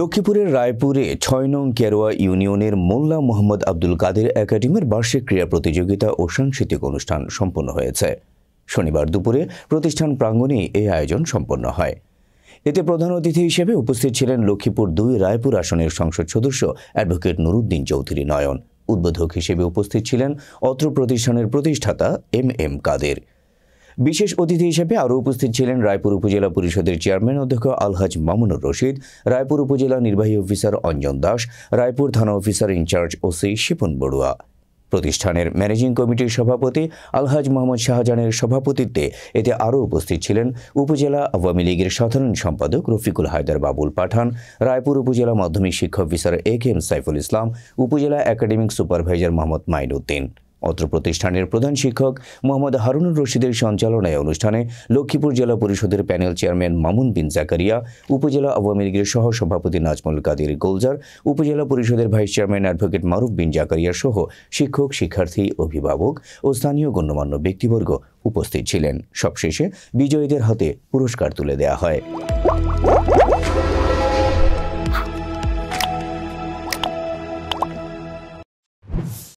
লক্ষ্মীপুরের রায়পুরে ছয় নং কেরোয়া ইউনিয়নের মোল্লা মোহাম্মদ আব্দুল কাদের একাডেমির বার্ষিক ক্রীড়া প্রতিযোগিতা ও সাংস্কৃতিক অনুষ্ঠান সম্পন্ন হয়েছে শনিবার দুপুরে প্রতিষ্ঠান প্রাঙ্গণে এই আয়োজন সম্পন্ন হয় এতে প্রধান অতিথি হিসেবে উপস্থিত ছিলেন লক্ষ্মীপুর দুই রায়পুর আসনের সংসদ সদস্য অ্যাডভোকেট নুরুদ্দিন চৌধুরী নয়ন উদ্বোধক হিসেবে উপস্থিত ছিলেন অত্র প্রতিষ্ঠানের প্রতিষ্ঠাতা এম এম কাদের বিশেষ অতিথি হিসেবে আরও উপস্থিত ছিলেন রায়পুর উপজেলা পরিষদের চেয়ারম্যান অধ্যক্ষ আলহাজ মামুনুর রশিদ রায়পুর উপজেলা নির্বাহী অফিসার অঞ্জন দাস রায়পুর থানা officer in charge OC Shipon Barua প্রতিষ্ঠানের ম্যানেজিং কমিটির সভাপতি আলহাজ মোহাম্মদ শাহজাহানের সভাপতিত্বে এতে আরও উপস্থিত ছিলেন উপজেলা আওয়ামী লীগের সাধারণ সম্পাদক রফিকুল হায়দার বাবুল পাঠান রায়পুর উপজেলা মাধ্যমিক শিক্ষা officer A K M Saiful Islam উপজেলা একাডেমিক সুপারভাইজার মোহাম্মদ মাইনুদ্দিন অত্র প্রতিষ্ঠানের প্রধান শিক্ষক মোহাম্মদ হারুনুর রশিদের সঞ্চালনায় অনুষ্ঠানে লক্ষ্মীপুর জেলা পরিষদের প্যানেল চেয়ারম্যান মামুন বিন জাকারিয়া উপজেলা আওয়ামী লীগের সহ সভাপতি নাজমুল কাদির গোলজার উপজেলা পরিষদের vice chairman advocate Maruf Bin Zakaria সহ শিক্ষক শিক্ষার্থী অভিভাবক ও স্থানীয় গণ্যমান্য ব্যক্তিবর্গ উপস্থিত ছিলেন সবশেষে বিজয়ীদের হাতে পুরস্কার তুলে দেয়া হয়